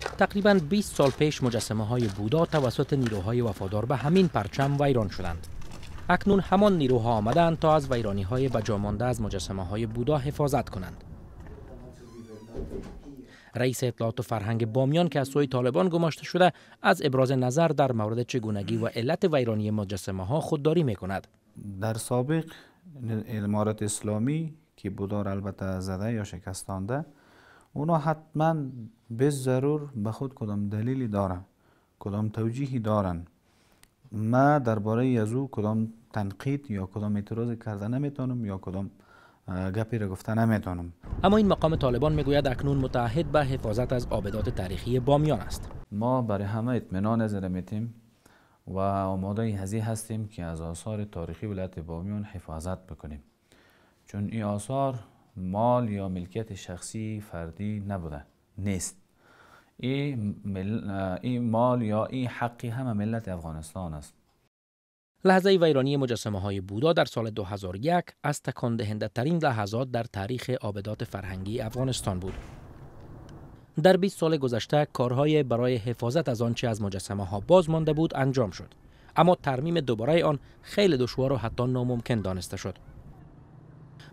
تقریبا 20 سال پیش مجسمه های بودا توسط نیروهای وفادار به همین پرچم ویران شدند. اکنون همان نیروها آمدند تا از ویرانی های بجامانده از مجسمه های بودا حفاظت کنند. رئیس اطلاعات و فرهنگ بامیان که از سوی طالبان گماشته شده از ابراز نظر در مورد چگونگی و علت ویرانی مجسمه ها خودداری می کند. در سابق امارت اسلامی که بودار البته زده یا شکستانده اونا حتما به ضرور به خود کدام دلیلی دارن کدام توجیهی دارن ما درباره از او کدام تنقید یا کدام اعتراض کرده نمیتونم یا کدام گپی را گفته نمیتونم اما این مقام طالبان میگوید اکنون متحد به حفاظت از آبدات تاریخی بامیان است ما برای همه اطمینان زده میتیم و آماده هزی هستیم که از آثار تاریخی ولایت بامیان حفاظت بکنیم چون این آثار مال یا ملکیت شخصی فردی نبوده نیست این مال یا این حقی همه ملت افغانستان است لحظه ویرانی مجسمه های بودا در سال 2001 از تکان دهنده ترین لحظات در تاریخ آبدات فرهنگی افغانستان بود. در 20 سال گذشته کارهای برای حفاظت از آنچه از مجسمه ها باز مانده بود انجام شد. اما ترمیم دوباره آن خیلی دشوار و حتی ناممکن دانسته شد.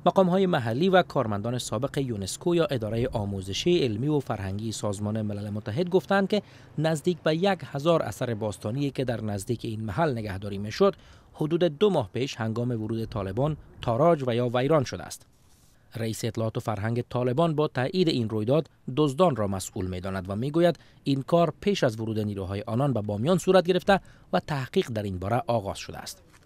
مقام های محلی و کارمندان سابق یونسکو یا اداره آموزشی علمی و فرهنگی سازمان ملل متحد گفتند که نزدیک به یک هزار اثر باستانی که در نزدیک این محل نگهداری می شد حدود دو ماه پیش هنگام ورود طالبان تاراج و یا ویران شده است رئیس اطلاعات و فرهنگ طالبان با تایید این رویداد دزدان را مسئول میداند و میگوید این کار پیش از ورود نیروهای آنان به بامیان صورت گرفته و تحقیق در این باره آغاز شده است